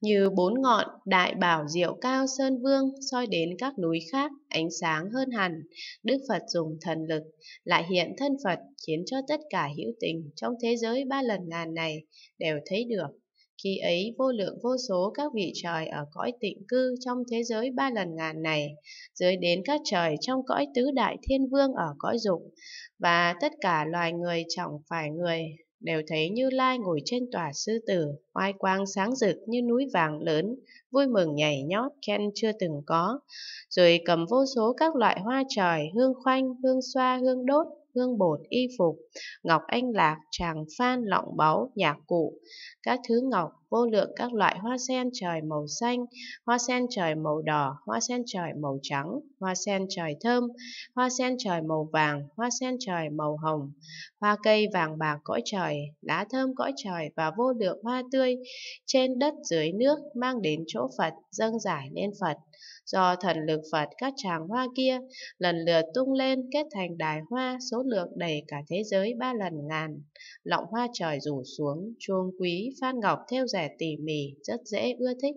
như bốn ngọn đại bảo diệu cao sơn vương soi đến các núi khác ánh sáng hơn hẳn đức phật dùng thần lực lại hiện thân phật khiến cho tất cả hữu tình trong thế giới ba lần ngàn này đều thấy được khi ấy vô lượng vô số các vị trời ở cõi tịnh cư trong thế giới ba lần ngàn này dưới đến các trời trong cõi tứ đại thiên vương ở cõi dục và tất cả loài người chẳng phải người đều thấy Như Lai ngồi trên tòa sư tử, oai quang sáng rực như núi vàng lớn, vui mừng nhảy nhót khen chưa từng có, rồi cầm vô số các loại hoa tròi, hương khoanh, hương xoa, hương đốt, hương bột, y phục, ngọc anh lạc, tràng phan, lọng báu, nhạc cụ, các thứ ngọc, vô lượng các loại hoa sen trời màu xanh, hoa sen trời màu đỏ, hoa sen trời màu trắng, hoa sen trời thơm, hoa sen trời màu vàng, hoa sen trời màu hồng, hoa cây vàng bạc cõi trời, lá thơm cõi trời và vô lượng hoa tươi trên đất dưới nước mang đến chỗ Phật, dâng giải lên Phật do thần lực Phật các tràng hoa kia lần lượt tung lên kết thành đài hoa số lượng đầy cả thế giới ba lần ngàn. Lọng hoa trời rủ xuống, chuông quý, phan ngọc theo rẻ tỉ mỉ, rất dễ ưa thích.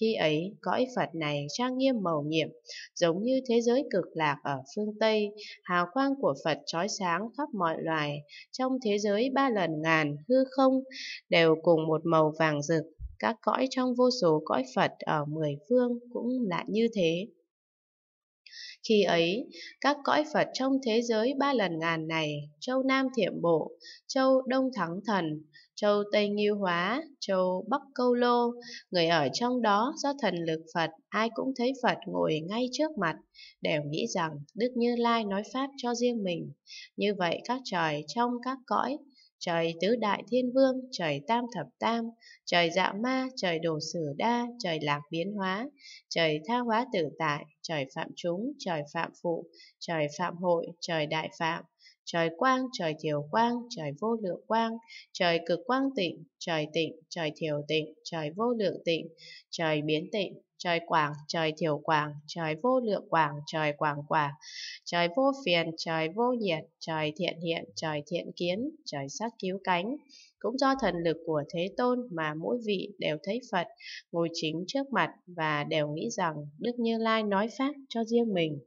Khi ấy, cõi Phật này trang nghiêm màu nhiệm, giống như thế giới cực lạc ở phương Tây, hào quang của Phật trói sáng khắp mọi loài. Trong thế giới ba lần ngàn, hư không, đều cùng một màu vàng rực, các cõi trong vô số cõi Phật ở mười phương cũng là như thế. Khi ấy, các cõi Phật trong thế giới ba lần ngàn này, châu Nam Thiệm Bộ, châu Đông Thắng Thần, châu Tây Nghiêu Hóa, châu Bắc Câu Lô, người ở trong đó do thần lực Phật, ai cũng thấy Phật ngồi ngay trước mặt, đều nghĩ rằng Đức Như Lai nói Pháp cho riêng mình. Như vậy các trời trong các cõi trời tứ đại thiên vương, trời tam thập tam, trời dạ ma, trời đồ sử đa, trời lạc biến hóa, trời tha hóa tử tại, trời phạm chúng, trời phạm phụ, trời phạm hội, trời đại phạm, trời quang, trời thiểu quang, trời vô lượng quang, trời cực quang tịnh, trời tịnh, trời thiểu tịnh, trời vô lượng tịnh, trời biến tịnh, trời quảng, trời thiểu quảng, trời vô lượng quảng, trời quảng quả, trời vô phiền, trời vô nhiệt, trời thiện hiện, trời thiện kiến, trời sắc cứu cánh. Cũng do thần lực của Thế Tôn mà mỗi vị đều thấy Phật ngồi chính trước mặt và đều nghĩ rằng Đức Như Lai nói Pháp cho riêng mình.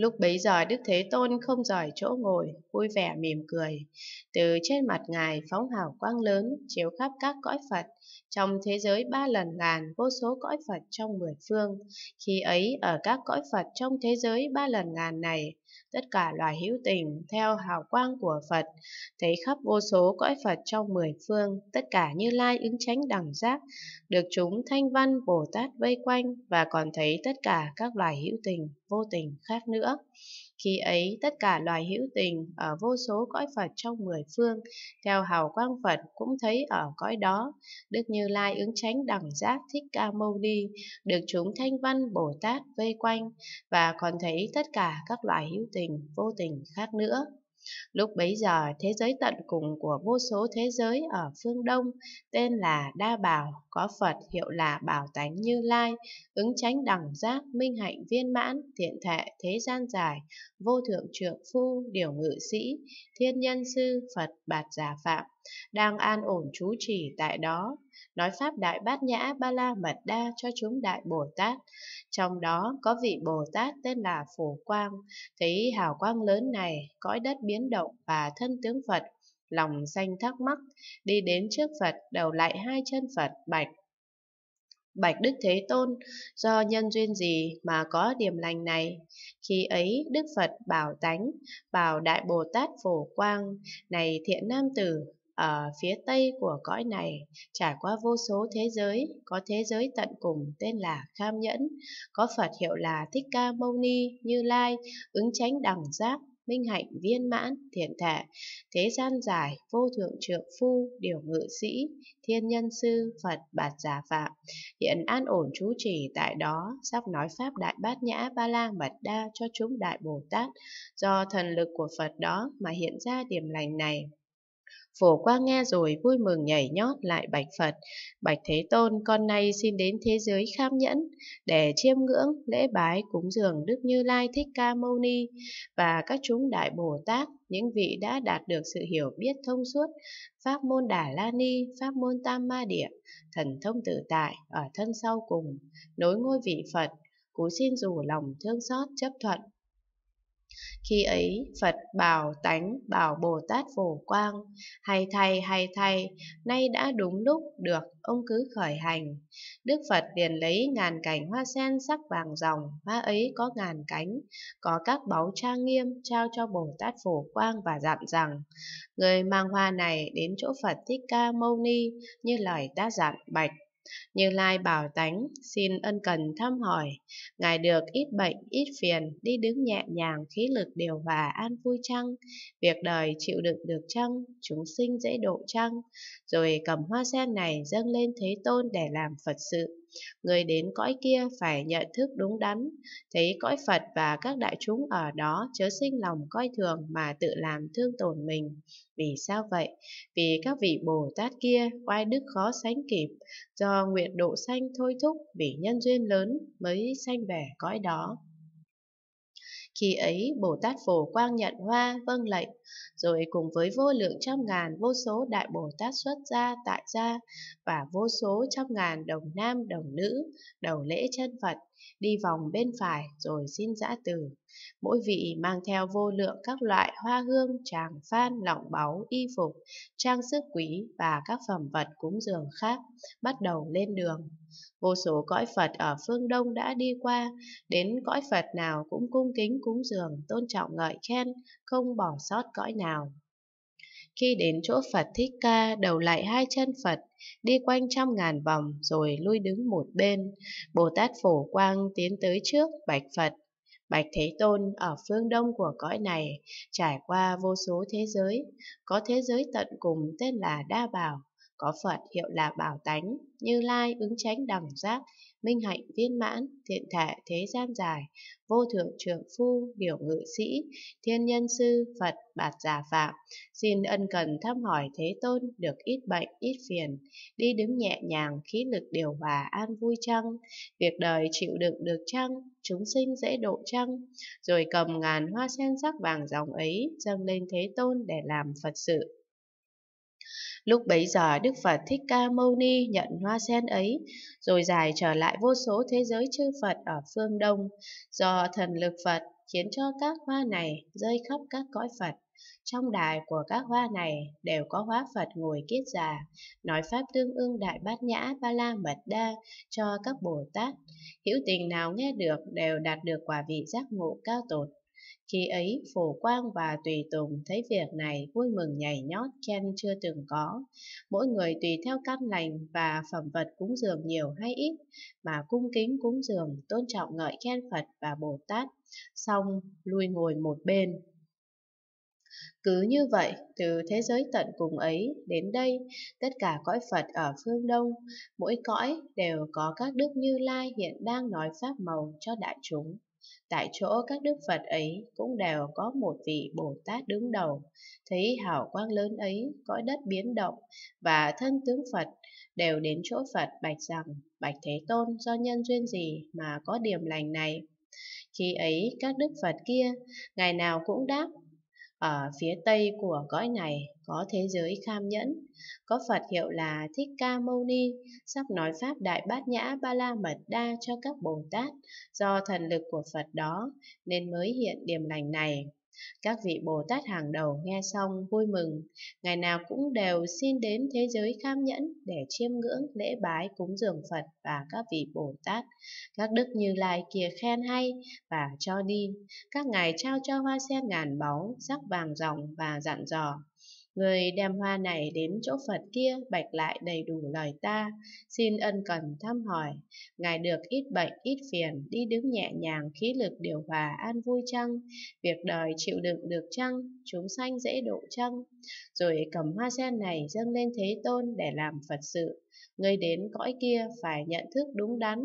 Lúc bấy giờ Đức Thế Tôn không rời chỗ ngồi, vui vẻ mỉm cười. Từ trên mặt Ngài phóng hào quang lớn, chiếu khắp các cõi Phật, trong thế giới ba lần ngàn vô số cõi Phật trong mười phương. Khi ấy, ở các cõi Phật trong thế giới ba lần ngàn này, tất cả loài hữu tình theo hào quang của Phật, thấy khắp vô số cõi Phật trong mười phương, tất cả Như Lai ứng tránh đẳng giác, được chúng thanh văn Bồ Tát vây quanh và còn thấy tất cả các loài hữu tình, vô tình khác nữa. Khi ấy, tất cả loài hữu tình ở vô số cõi Phật trong mười phương, theo hào quang Phật cũng thấy ở cõi đó. Đức Như Lai ứng tránh đẳng giác Thích Ca Mâu Ni, được chúng thanh văn Bồ Tát vây quanh, và còn thấy tất cả các loài hữu tình vô tình khác nữa. Lúc bấy giờ, thế giới tận cùng của vô số thế giới ở phương Đông tên là Đa Bảo, có Phật hiệu là Bảo Tánh Như Lai, ứng tránh đẳng giác, minh hạnh viên mãn, thiện thệ, thế gian dài, vô thượng trượng phu, điều ngự sĩ, thiên nhân sư, Phật bạt giả phạm, đang an ổn trú trì tại đó, nói Pháp Đại Bát Nhã Ba La Mật Đa cho chúng Đại Bồ Tát. Trong đó có vị Bồ Tát tên là Phổ Quang, thấy hào quang lớn này, cõi đất biến động và thân tướng Phật, lòng xanh thắc mắc, đi đến trước Phật, đầu lại hai chân Phật, bạch. Bạch Đức Thế Tôn, do nhân duyên gì mà có điểm lành này? Khi ấy, Đức Phật bảo tánh, bảo Đại Bồ Tát Phổ Quang, này thiện nam tử, ở phía tây của cõi này, trải qua vô số thế giới, có thế giới tận cùng tên là Kham Nhẫn, có Phật hiệu là Thích Ca Mâu Ni, Như Lai, ứng chánh đẳng giác, minh hạnh viên mãn, thiện thệ thế gian dài, vô thượng trượng phu, điều ngự sĩ, thiên nhân sư, Phật bạt giả phạm, hiện an ổn trú trì tại đó, sắp nói Pháp Đại Bát Nhã Ba La Mật Đa cho chúng Đại Bồ Tát, do thần lực của Phật đó mà hiện ra điểm lành này. Phổ qua nghe rồi vui mừng nhảy nhót lại bạch Phật. Bạch Thế Tôn con nay xin đến thế giới kham nhẫn để chiêm ngưỡng lễ bái cúng dường Đức Như Lai Thích Ca Mâu Ni và các chúng Đại Bồ Tát, những vị đã đạt được sự hiểu biết thông suốt, pháp môn Đà La Ni, pháp môn Tam Ma Địa, thần thông tự tại ở thân sau cùng, nối ngôi vị Phật, cú xin dù lòng thương xót chấp thuận khi ấy, Phật bảo tánh bảo Bồ Tát phổ quang, hay thay hay thay, nay đã đúng lúc được, ông cứ khởi hành. Đức Phật liền lấy ngàn cảnh hoa sen sắc vàng ròng, hoa ấy có ngàn cánh, có các báu trang nghiêm trao cho Bồ Tát phổ quang và dặn rằng, người mang hoa này đến chỗ Phật Thích Ca Mâu Ni như lời ta dặn bạch như Lai bảo tánh, xin ân cần thăm hỏi, Ngài được ít bệnh, ít phiền, đi đứng nhẹ nhàng, khí lực điều hòa an vui chăng? Việc đời chịu đựng được chăng? Chúng sinh dễ độ chăng? Rồi cầm hoa sen này dâng lên Thế Tôn để làm Phật sự người đến cõi kia phải nhận thức đúng đắn, thấy cõi Phật và các đại chúng ở đó chớ sinh lòng coi thường mà tự làm thương tổn mình. Vì sao vậy? Vì các vị Bồ Tát kia oai đức khó sánh kịp, do nguyện độ sanh thôi thúc vì nhân duyên lớn mới sanh về cõi đó. Khi ấy, Bồ Tát Phổ Quang nhận hoa, vâng lệnh, rồi cùng với vô lượng trăm ngàn vô số đại Bồ Tát xuất gia tại gia và vô số trăm ngàn đồng nam đồng nữ, đầu lễ chân Phật đi vòng bên phải rồi xin giã từ. Mỗi vị mang theo vô lượng các loại hoa hương, tràng phan, lọng báu, y phục, trang sức quý và các phẩm vật cúng dường khác, bắt đầu lên đường. Vô số cõi Phật ở phương Đông đã đi qua, đến cõi Phật nào cũng cung kính cúng dường, tôn trọng ngợi khen, không bỏ sót cõi nào. Khi đến chỗ Phật Thích Ca, đầu lại hai chân Phật, đi quanh trăm ngàn vòng rồi lui đứng một bên. Bồ Tát Phổ Quang tiến tới trước Bạch Phật. Bạch Thế Tôn ở phương đông của cõi này trải qua vô số thế giới, có thế giới tận cùng tên là Đa Bảo, có Phật hiệu là Bảo Tánh, Như Lai ứng chánh đẳng giác, minh hạnh viên mãn, thiện thể thế gian dài, vô thượng trưởng phu, điều ngự sĩ, thiên nhân sư, Phật, bạt giả phạm, xin ân cần thăm hỏi Thế Tôn được ít bệnh, ít phiền, đi đứng nhẹ nhàng, khí lực điều hòa an vui chăng, việc đời chịu đựng được chăng, chúng sinh dễ độ chăng, rồi cầm ngàn hoa sen sắc vàng dòng ấy dâng lên Thế Tôn để làm Phật sự. Lúc bấy giờ Đức Phật Thích Ca Mâu Ni nhận hoa sen ấy, rồi dài trở lại vô số thế giới chư Phật ở phương Đông, do thần lực Phật khiến cho các hoa này rơi khắp các cõi Phật. Trong đài của các hoa này đều có hóa Phật ngồi kiết già, nói Pháp tương ương đại bát nhã ba la mật đa cho các Bồ Tát. Hữu tình nào nghe được đều đạt được quả vị giác ngộ cao tột. Khi ấy, phổ quang và tùy tùng thấy việc này vui mừng nhảy nhót khen chưa từng có. Mỗi người tùy theo căn lành và phẩm vật cúng dường nhiều hay ít, mà cung kính cúng dường, tôn trọng ngợi khen Phật và Bồ Tát, xong lui ngồi một bên. Cứ như vậy, từ thế giới tận cùng ấy đến đây, tất cả cõi Phật ở phương Đông, mỗi cõi đều có các đức Như Lai hiện đang nói pháp màu cho đại chúng tại chỗ các đức Phật ấy cũng đều có một vị Bồ Tát đứng đầu. Thấy hào quang lớn ấy, cõi đất biến động và thân tướng Phật đều đến chỗ Phật bạch rằng, bạch Thế Tôn do nhân duyên gì mà có điểm lành này. Khi ấy các đức Phật kia, ngày nào cũng đáp, ở phía tây của cõi này có thế giới kham nhẫn, có Phật hiệu là Thích Ca Mâu Ni, sắp nói Pháp Đại Bát Nhã Ba La Mật Đa cho các Bồ Tát do thần lực của Phật đó nên mới hiện điểm lành này. Các vị Bồ Tát hàng đầu nghe xong vui mừng, ngày nào cũng đều xin đến thế giới kham nhẫn để chiêm ngưỡng lễ bái cúng dường Phật và các vị Bồ Tát. Các đức như lai kia khen hay và cho đi, các ngài trao cho hoa sen ngàn báu, sắc vàng ròng và dặn dò. Người đem hoa này đến chỗ Phật kia bạch lại đầy đủ lời ta, xin ân cần thăm hỏi. Ngài được ít bệnh, ít phiền, đi đứng nhẹ nhàng, khí lực điều hòa, an vui chăng? Việc đời chịu đựng được chăng? Chúng sanh dễ độ chăng? Rồi cầm hoa sen này dâng lên Thế Tôn để làm Phật sự. người đến cõi kia phải nhận thức đúng đắn,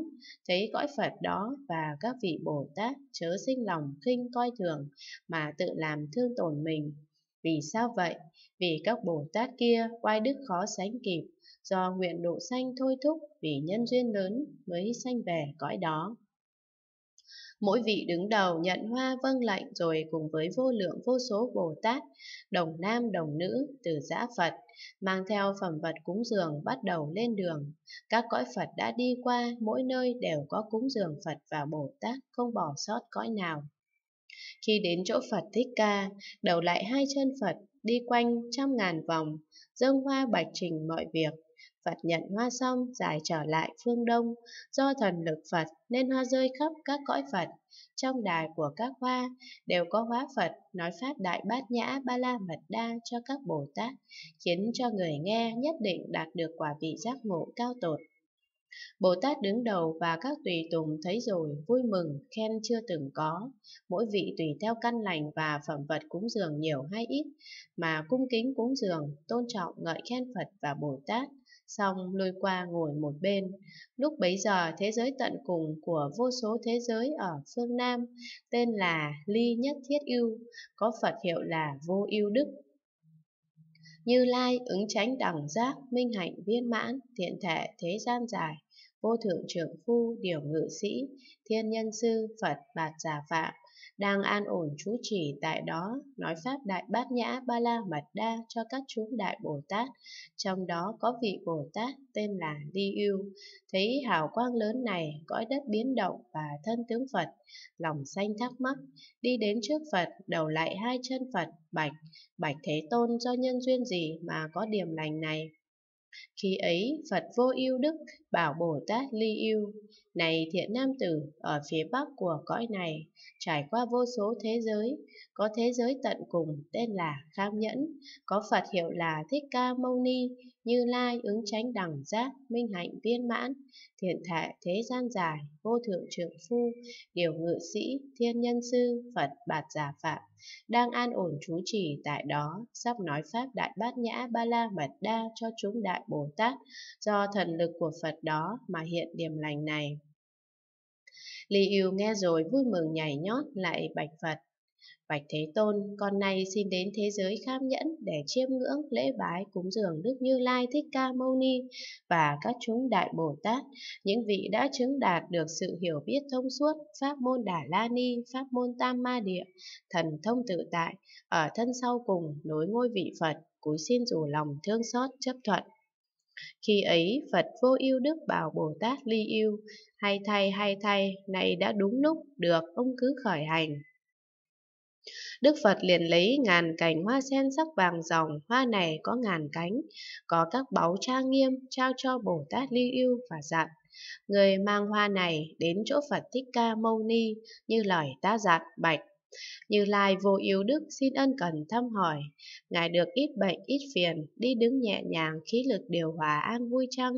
thấy cõi Phật đó và các vị Bồ Tát chớ sinh lòng khinh coi thường mà tự làm thương tổn mình. Vì sao vậy? Vì các Bồ Tát kia oai đức khó sánh kịp, do nguyện độ sanh thôi thúc vì nhân duyên lớn mới sanh về cõi đó. Mỗi vị đứng đầu nhận hoa vâng lệnh rồi cùng với vô lượng vô số Bồ Tát, đồng nam đồng nữ, từ giã Phật, mang theo phẩm vật cúng dường bắt đầu lên đường. Các cõi Phật đã đi qua, mỗi nơi đều có cúng dường Phật và Bồ Tát, không bỏ sót cõi nào. Khi đến chỗ Phật Thích Ca, đầu lại hai chân Phật, đi quanh trăm ngàn vòng, dâng hoa bạch trình mọi việc. Phật nhận hoa xong giải trở lại phương Đông, do thần lực Phật nên hoa rơi khắp các cõi Phật. Trong đài của các hoa đều có hóa Phật nói Pháp Đại Bát Nhã Ba La Mật Đa cho các Bồ Tát, khiến cho người nghe nhất định đạt được quả vị giác ngộ cao tột. Bồ Tát đứng đầu và các tùy tùng thấy rồi vui mừng, khen chưa từng có. Mỗi vị tùy theo căn lành và phẩm vật cúng dường nhiều hay ít, mà cung kính cúng dường, tôn trọng ngợi khen Phật và Bồ Tát, xong lui qua ngồi một bên. Lúc bấy giờ thế giới tận cùng của vô số thế giới ở phương Nam tên là Ly Nhất Thiết Ưu, có Phật hiệu là Vô Ưu Đức. Như Lai ứng tránh đẳng giác, minh hạnh viên mãn, thiện thể thế gian dài vô thượng trưởng phu, điều ngự sĩ, thiên nhân sư, Phật, bạt giả phạm, đang an ổn trú trì tại đó, nói Pháp Đại Bát Nhã Ba La Mật Đa cho các chúng Đại Bồ Tát, trong đó có vị Bồ Tát tên là Di Yêu, thấy hào quang lớn này, cõi đất biến động và thân tướng Phật, lòng sanh thắc mắc, đi đến trước Phật, đầu lại hai chân Phật, bạch, bạch Thế Tôn do nhân duyên gì mà có điểm lành này. Khi ấy, Phật vô ưu đức, bảo Bồ Tát Ly Yêu, này thiện nam tử, ở phía bắc của cõi này, trải qua vô số thế giới, có thế giới tận cùng tên là Kham Nhẫn, có Phật hiệu là Thích Ca Mâu Ni, Như Lai ứng tránh đẳng giác, minh hạnh viên mãn, thiện thệ thế gian dài, vô thượng trượng phu, điều ngự sĩ, thiên nhân sư, Phật bạt giả phạm, đang an ổn trú trì tại đó, sắp nói Pháp Đại Bát Nhã Ba La Mật Đa cho chúng Đại Bồ Tát, do thần lực của Phật đó mà hiện điểm lành này. Lý Yêu nghe rồi vui mừng nhảy nhót lại bạch Phật. Bạch Thế Tôn, con nay xin đến thế giới kham nhẫn để chiêm ngưỡng lễ bái cúng dường Đức Như Lai Thích Ca Mâu Ni và các chúng Đại Bồ Tát, những vị đã chứng đạt được sự hiểu biết thông suốt, pháp môn Đà La Ni, pháp môn Tam Ma Địa, thần thông tự tại, ở thân sau cùng nối ngôi vị Phật, cúi xin dù lòng thương xót chấp thuận khi ấy phật vô ưu đức bảo bồ tát ly ưu, hay thay hay thay nay đã đúng lúc được ông cứ khởi hành Đức Phật liền lấy ngàn cành hoa sen sắc vàng ròng, hoa này có ngàn cánh, có các báu trang nghiêm trao cho Bồ Tát Ly ưu và dặn. Người mang hoa này đến chỗ Phật Thích Ca Mâu Ni như lời ta dặn bạch như Lai vô yếu đức xin ân cần thăm hỏi, Ngài được ít bệnh ít phiền, đi đứng nhẹ nhàng, khí lực điều hòa an vui chăng,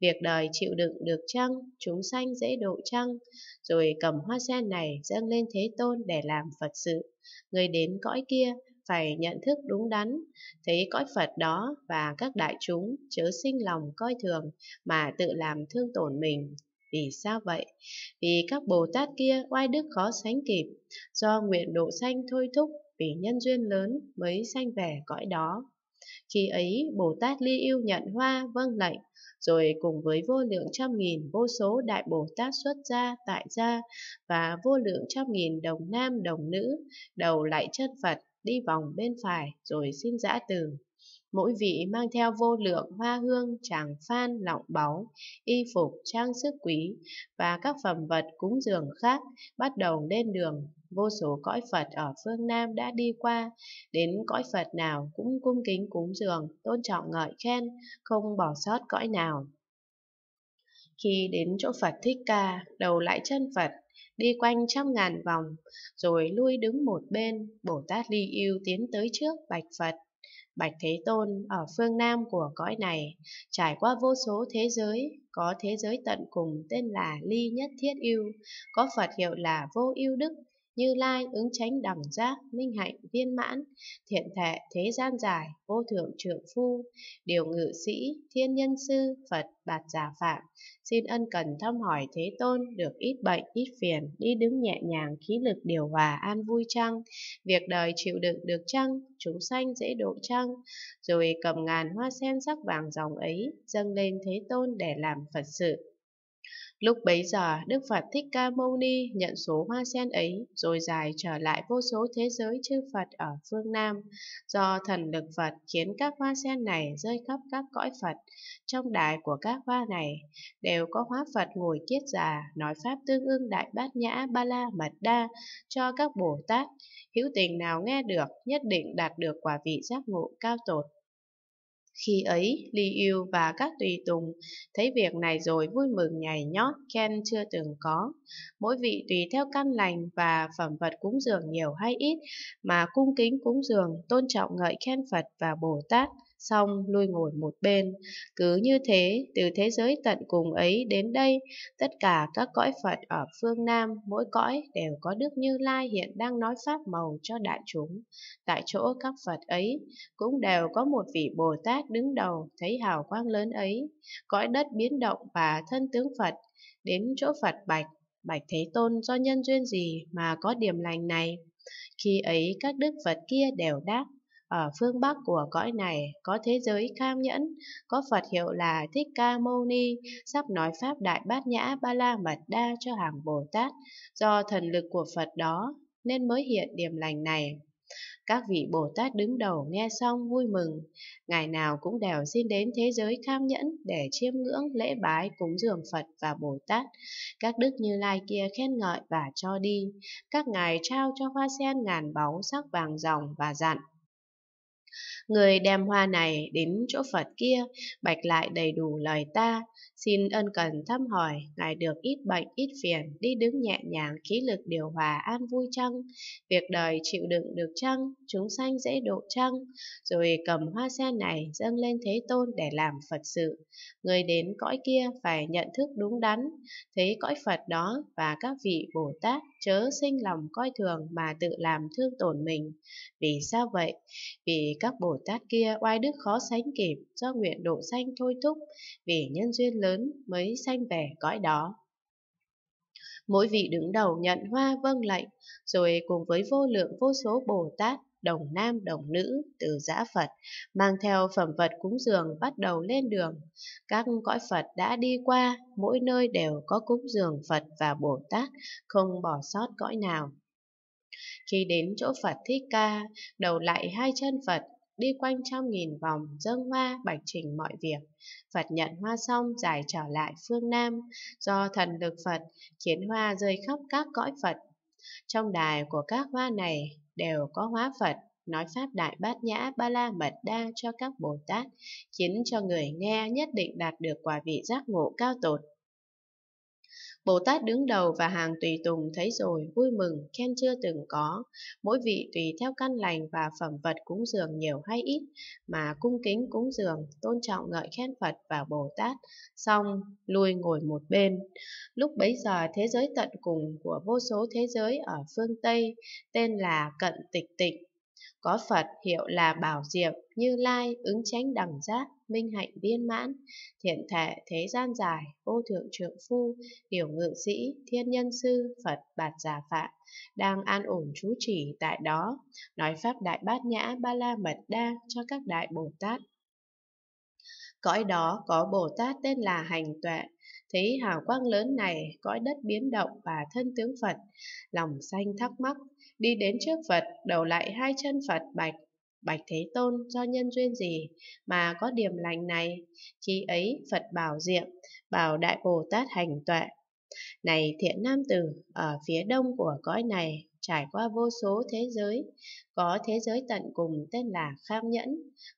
việc đời chịu đựng được chăng, chúng sanh dễ độ chăng, rồi cầm hoa sen này dâng lên Thế Tôn để làm Phật sự. Người đến cõi kia, phải nhận thức đúng đắn, thấy cõi Phật đó và các đại chúng chớ sinh lòng coi thường mà tự làm thương tổn mình. Vì sao vậy? Vì các Bồ Tát kia oai đức khó sánh kịp, do nguyện độ sanh thôi thúc, vì nhân duyên lớn mới sanh về cõi đó. Khi ấy, Bồ Tát Ly Yêu nhận hoa vâng lệnh, rồi cùng với vô lượng trăm nghìn vô số đại Bồ Tát xuất gia tại gia và vô lượng trăm nghìn đồng nam đồng nữ, đầu lại chân Phật, đi vòng bên phải rồi xin giã từ mỗi vị mang theo vô lượng hoa hương, tràng phan, lọng báu, y phục, trang sức quý và các phẩm vật cúng dường khác bắt đầu lên đường. Vô số cõi Phật ở phương Nam đã đi qua, đến cõi Phật nào cũng cung kính cúng dường, tôn trọng ngợi khen, không bỏ sót cõi nào. Khi đến chỗ Phật Thích Ca, đầu lại chân Phật, đi quanh trăm ngàn vòng, rồi lui đứng một bên, Bồ Tát Ly Yêu tiến tới trước bạch Phật. Bạch Thế Tôn ở phương Nam của cõi này, trải qua vô số thế giới, có thế giới tận cùng tên là Ly Nhất Thiết Yêu, có Phật hiệu là Vô Yêu Đức, như Lai, ứng chánh đẳng giác, minh hạnh, viên mãn, thiện thệ thế gian giải, vô thượng trượng phu, điều ngự sĩ, thiên nhân sư, Phật, bạt giả phạm, xin ân cần thăm hỏi Thế Tôn, được ít bệnh, ít phiền, đi đứng nhẹ nhàng, khí lực điều hòa, an vui chăng, việc đời chịu đựng được chăng, chúng sanh dễ độ chăng, rồi cầm ngàn hoa sen sắc vàng dòng ấy, dâng lên Thế Tôn để làm Phật sự. Lúc bấy giờ, Đức Phật Thích Ca Mâu Ni nhận số hoa sen ấy, rồi dài trở lại vô số thế giới chư Phật ở phương Nam. Do thần lực Phật khiến các hoa sen này rơi khắp các cõi Phật. Trong đài của các hoa này, đều có hóa Phật ngồi kiết già, nói Pháp tương ưng đại bát nhã ba la mật đa cho các Bồ Tát. Hữu tình nào nghe được, nhất định đạt được quả vị giác ngộ cao tột khi ấy, Ly Yêu và các tùy tùng thấy việc này rồi vui mừng nhảy nhót, khen chưa từng có. Mỗi vị tùy theo căn lành và phẩm vật cúng dường nhiều hay ít, mà cung kính cúng dường, tôn trọng ngợi khen Phật và Bồ Tát – xong lui ngồi một bên. Cứ như thế, từ thế giới tận cùng ấy đến đây, tất cả các cõi Phật ở phương Nam, mỗi cõi đều có Đức Như Lai hiện đang nói Pháp màu cho đại chúng. Tại chỗ các Phật ấy, cũng đều có một vị Bồ Tát đứng đầu thấy hào quang lớn ấy. Cõi đất biến động và thân tướng Phật, đến chỗ Phật Bạch, Bạch Thế Tôn do nhân duyên gì mà có điểm lành này? Khi ấy các đức Phật kia đều đáp, ở phương Bắc của cõi này có thế giới kham nhẫn, có Phật hiệu là Thích Ca Mâu Ni, sắp nói Pháp Đại Bát Nhã Ba La Mật Đa cho hàng Bồ Tát, do thần lực của Phật đó nên mới hiện điểm lành này. Các vị Bồ Tát đứng đầu nghe xong vui mừng, ngày nào cũng đều xin đến thế giới kham nhẫn để chiêm ngưỡng lễ bái cúng dường Phật và Bồ Tát. Các đức như lai kia khen ngợi và cho đi, các ngài trao cho hoa sen ngàn báu sắc vàng ròng và dặn. Người đem hoa này đến chỗ Phật kia, bạch lại đầy đủ lời ta, xin ân cần thăm hỏi, ngài được ít bệnh, ít phiền, đi đứng nhẹ nhàng, khí lực điều hòa, an vui chăng? Việc đời chịu đựng được chăng? Chúng sanh dễ độ chăng? Rồi cầm hoa sen này dâng lên Thế Tôn để làm Phật sự. Người đến cõi kia phải nhận thức đúng đắn, thấy cõi Phật đó và các vị Bồ Tát chớ sinh lòng coi thường mà tự làm thương tổn mình. Vì sao vậy? Vì các Bồ Tát kia oai đức khó sánh kịp, do nguyện độ sanh thôi thúc, vì nhân duyên lớn mới sanh về cõi đó. Mỗi vị đứng đầu nhận hoa vâng lệnh, rồi cùng với vô lượng vô số Bồ Tát đồng nam đồng nữ từ giã Phật, mang theo phẩm vật cúng dường bắt đầu lên đường. Các cõi Phật đã đi qua, mỗi nơi đều có cúng dường Phật và Bồ Tát, không bỏ sót cõi nào. Khi đến chỗ Phật Thích Ca, đầu lại hai chân Phật, đi quanh trăm nghìn vòng dâng hoa bạch trình mọi việc. Phật nhận hoa xong giải trở lại phương Nam, do thần lực Phật khiến hoa rơi khắp các cõi Phật. Trong đài của các hoa này đều có hóa Phật, nói Pháp Đại Bát Nhã Ba La Mật Đa cho các Bồ Tát, khiến cho người nghe nhất định đạt được quả vị giác ngộ cao tột Bồ Tát đứng đầu và hàng tùy tùng thấy rồi vui mừng, khen chưa từng có. Mỗi vị tùy theo căn lành và phẩm vật cúng dường nhiều hay ít mà cung kính cúng dường, tôn trọng ngợi khen Phật và Bồ Tát, xong lui ngồi một bên. Lúc bấy giờ thế giới tận cùng của vô số thế giới ở phương Tây tên là Cận Tịch Tịnh có Phật hiệu là Bảo Diệp, Như Lai, ứng chánh đẳng giác, minh hạnh viên mãn, thiện thể thế gian dài, vô thượng trượng phu, điều ngự sĩ, thiên nhân sư, Phật bạt già phạm, đang an ổn chú chỉ tại đó, nói Pháp Đại Bát Nhã Ba La Mật Đa cho các Đại Bồ Tát. Cõi đó có Bồ Tát tên là Hành Tuệ, thấy hào quang lớn này, cõi đất biến động và thân tướng Phật, lòng sanh thắc mắc đi đến trước Phật, đầu lại hai chân Phật bạch. Bạch Thế Tôn do nhân duyên gì mà có điểm lành này? Khi ấy Phật bảo diệm, bảo Đại Bồ Tát hành tuệ. Này thiện nam tử, ở phía đông của cõi này trải qua vô số thế giới, có thế giới tận cùng tên là Kham Nhẫn,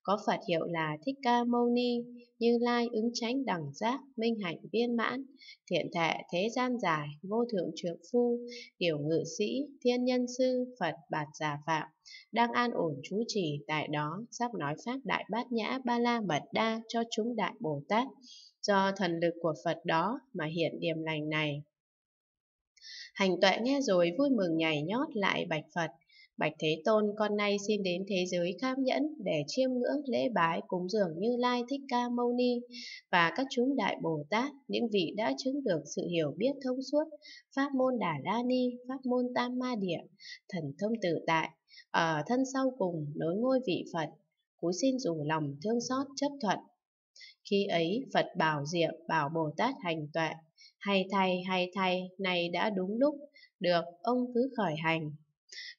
có Phật hiệu là Thích Ca Mâu Ni, Như Lai ứng chánh đẳng giác, minh hạnh viên mãn, thiện thệ thế gian dài, vô thượng trượng phu, tiểu ngự sĩ, thiên nhân sư, Phật bạt già phạm, đang an ổn chú trì tại đó, sắp nói pháp đại bát nhã ba la mật đa cho chúng đại Bồ Tát. Do thần lực của Phật đó mà hiện điềm lành này, Hành tuệ nghe rồi vui mừng nhảy nhót lại bạch Phật. Bạch Thế Tôn con nay xin đến thế giới kham nhẫn để chiêm ngưỡng lễ bái cúng dường Như Lai Thích Ca Mâu Ni và các chúng Đại Bồ Tát, những vị đã chứng được sự hiểu biết thông suốt, pháp môn Đà La Ni, pháp môn Tam Ma Địa, thần thông tự tại, ở thân sau cùng nối ngôi vị Phật, cúi xin dùng lòng thương xót chấp thuận khi ấy Phật bảo Diệm bảo Bồ Tát hành tuệ, hay thay hay thay, này đã đúng lúc, được, ông cứ khởi hành.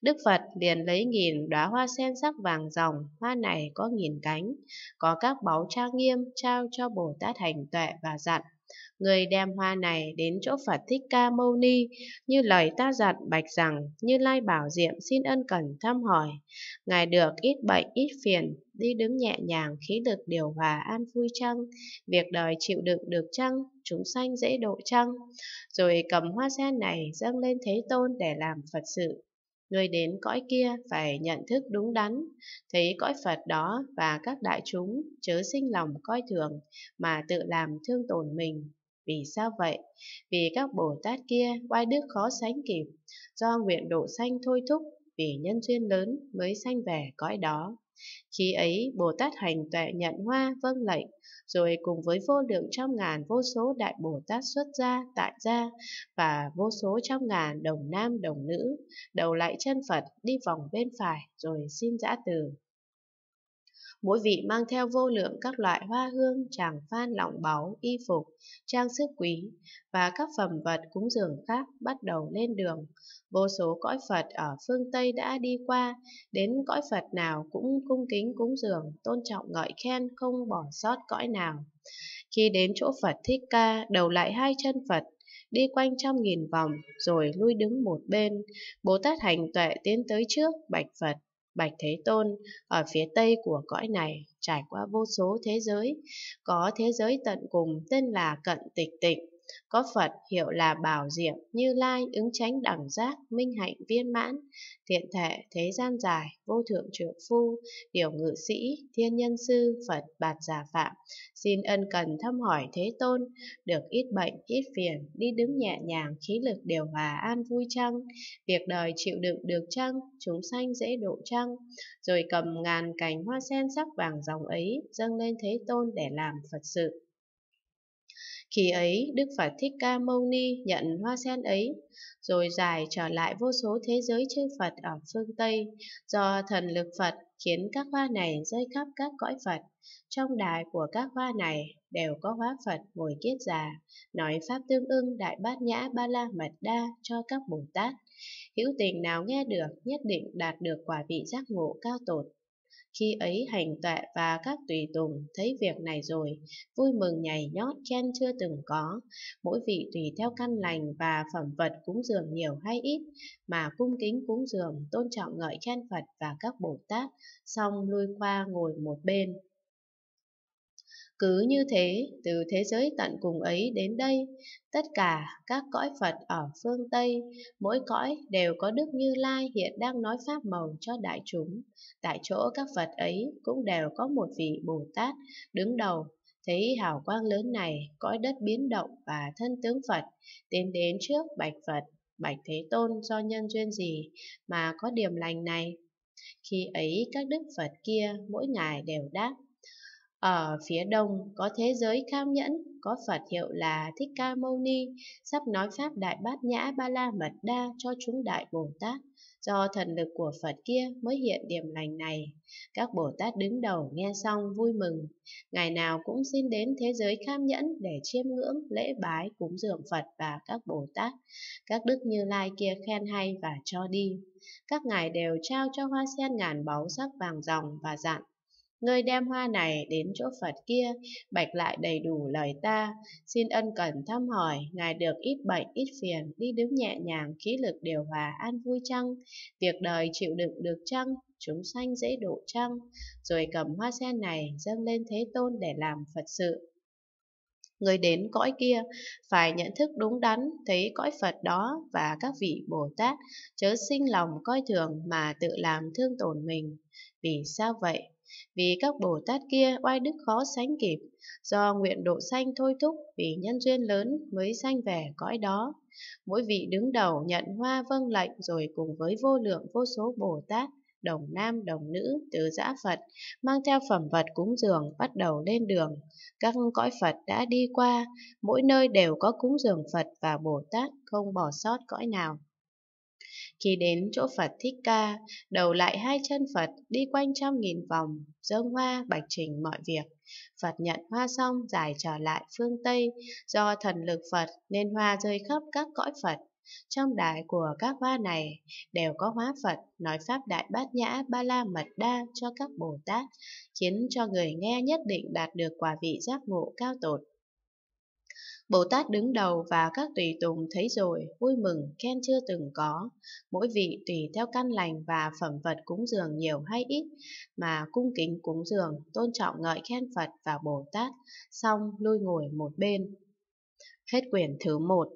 Đức Phật liền lấy nghìn đóa hoa sen sắc vàng ròng, hoa này có nghìn cánh, có các báu trang nghiêm trao cho Bồ Tát hành tuệ và dặn. Người đem hoa này đến chỗ Phật Thích Ca Mâu Ni, như lời ta dặn bạch rằng, như Lai Bảo Diệm xin ân cần thăm hỏi. Ngài được ít bệnh, ít phiền, đi đứng nhẹ nhàng, khí được điều hòa an vui chăng? Việc đời chịu đựng được chăng? Chúng sanh dễ độ chăng? Rồi cầm hoa sen này dâng lên Thế Tôn để làm Phật sự người đến cõi kia phải nhận thức đúng đắn, thấy cõi Phật đó và các đại chúng chớ sinh lòng coi thường mà tự làm thương tổn mình. Vì sao vậy? Vì các Bồ Tát kia oai đức khó sánh kịp, do nguyện độ sanh thôi thúc, vì nhân duyên lớn mới sanh về cõi đó. Khi ấy, Bồ Tát hành tuệ nhận hoa vâng lệnh, rồi cùng với vô lượng trăm ngàn vô số đại Bồ Tát xuất gia, tại gia và vô số trăm ngàn đồng nam đồng nữ, đầu lại chân Phật đi vòng bên phải rồi xin giã từ mỗi vị mang theo vô lượng các loại hoa hương, tràng phan, lỏng báu, y phục, trang sức quý và các phẩm vật cúng dường khác bắt đầu lên đường. Vô số cõi Phật ở phương Tây đã đi qua, đến cõi Phật nào cũng cung kính cúng dường, tôn trọng ngợi khen, không bỏ sót cõi nào. Khi đến chỗ Phật Thích Ca, đầu lại hai chân Phật, đi quanh trăm nghìn vòng, rồi lui đứng một bên. Bồ Tát hành tuệ tiến tới trước, bạch Phật, Bạch Thế Tôn ở phía tây của cõi này trải qua vô số thế giới, có thế giới tận cùng tên là Cận Tịch Tịnh, có Phật hiệu là Bảo Diệm, Như Lai, ứng tránh đẳng giác, minh hạnh viên mãn, thiện thể, thế gian dài, vô thượng trượng phu, điều ngự sĩ, thiên nhân sư, Phật bạt giả phạm. Xin ân cần thăm hỏi Thế Tôn, được ít bệnh, ít phiền, đi đứng nhẹ nhàng, khí lực điều hòa an vui chăng? Việc đời chịu đựng được chăng? Chúng sanh dễ độ chăng? Rồi cầm ngàn cành hoa sen sắc vàng dòng ấy, dâng lên Thế Tôn để làm Phật sự. Khi ấy, Đức Phật Thích Ca Mâu Ni nhận hoa sen ấy, rồi dài trở lại vô số thế giới chư Phật ở phương Tây, do thần lực Phật khiến các hoa này rơi khắp các cõi Phật. Trong đài của các hoa này đều có hóa Phật ngồi kiết già, nói Pháp tương ưng Đại Bát Nhã Ba La Mật Đa cho các Bồ Tát. Hữu tình nào nghe được nhất định đạt được quả vị giác ngộ cao tột khi ấy hành tọa và các tùy tùng thấy việc này rồi, vui mừng nhảy nhót khen chưa từng có. Mỗi vị tùy theo căn lành và phẩm vật cúng dường nhiều hay ít, mà cung kính cúng dường, tôn trọng ngợi khen Phật và các Bồ Tát, xong lui qua ngồi một bên. Cứ như thế, từ thế giới tận cùng ấy đến đây, tất cả các cõi Phật ở phương Tây, mỗi cõi đều có Đức Như Lai hiện đang nói Pháp màu cho đại chúng. Tại chỗ các Phật ấy cũng đều có một vị Bồ Tát đứng đầu Thấy hào quang lớn này, cõi đất biến động và thân tướng Phật, tiến đến trước bạch Phật, bạch Thế Tôn do nhân duyên gì mà có điểm lành này. Khi ấy các đức Phật kia mỗi ngày đều đáp, ở phía đông có thế giới kham nhẫn, có Phật hiệu là Thích Ca Mâu Ni, sắp nói Pháp Đại Bát Nhã Ba La Mật Đa cho chúng Đại Bồ Tát. Do thần lực của Phật kia mới hiện điểm lành này. Các Bồ Tát đứng đầu nghe xong vui mừng. Ngày nào cũng xin đến thế giới kham nhẫn để chiêm ngưỡng lễ bái cúng dường Phật và các Bồ Tát. Các đức như lai kia khen hay và cho đi. Các ngài đều trao cho hoa sen ngàn báu sắc vàng ròng và dặn ngươi đem hoa này đến chỗ Phật kia, bạch lại đầy đủ lời ta, xin ân cần thăm hỏi, ngài được ít bệnh ít phiền, đi đứng nhẹ nhàng, khí lực điều hòa, an vui chăng, việc đời chịu đựng được chăng, chúng sanh dễ độ chăng, rồi cầm hoa sen này dâng lên Thế Tôn để làm Phật sự. Người đến cõi kia phải nhận thức đúng đắn, thấy cõi Phật đó và các vị Bồ Tát, chớ sinh lòng coi thường mà tự làm thương tổn mình. Vì sao vậy? vì các Bồ Tát kia oai đức khó sánh kịp, do nguyện độ sanh thôi thúc vì nhân duyên lớn mới sanh về cõi đó. Mỗi vị đứng đầu nhận hoa vâng lệnh rồi cùng với vô lượng vô số Bồ Tát, đồng nam đồng nữ từ giã Phật, mang theo phẩm vật cúng dường bắt đầu lên đường. Các cõi Phật đã đi qua, mỗi nơi đều có cúng dường Phật và Bồ Tát, không bỏ sót cõi nào. Khi đến chỗ Phật Thích Ca, đầu lại hai chân Phật đi quanh trăm nghìn vòng, dâng hoa bạch trình mọi việc. Phật nhận hoa xong giải trở lại phương Tây, do thần lực Phật nên hoa rơi khắp các cõi Phật. Trong đại của các hoa này đều có hóa Phật nói Pháp Đại Bát Nhã Ba La Mật Đa cho các Bồ Tát, khiến cho người nghe nhất định đạt được quả vị giác ngộ cao tột. Bồ Tát đứng đầu và các tùy tùng thấy rồi, vui mừng, khen chưa từng có. Mỗi vị tùy theo căn lành và phẩm vật cúng dường nhiều hay ít, mà cung kính cúng dường, tôn trọng ngợi khen Phật và Bồ Tát, xong lui ngồi một bên. Hết quyển thứ 1